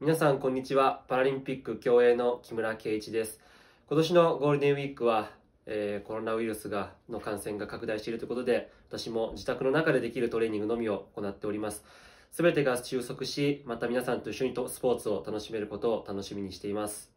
皆さんこんにちはパラリンピック競泳の木村圭一です今年のゴールデンウィークは、えー、コロナウイルスがの感染が拡大しているということで私も自宅の中でできるトレーニングのみを行っております全てが収束しまた皆さんと一緒にとスポーツを楽しめることを楽しみにしています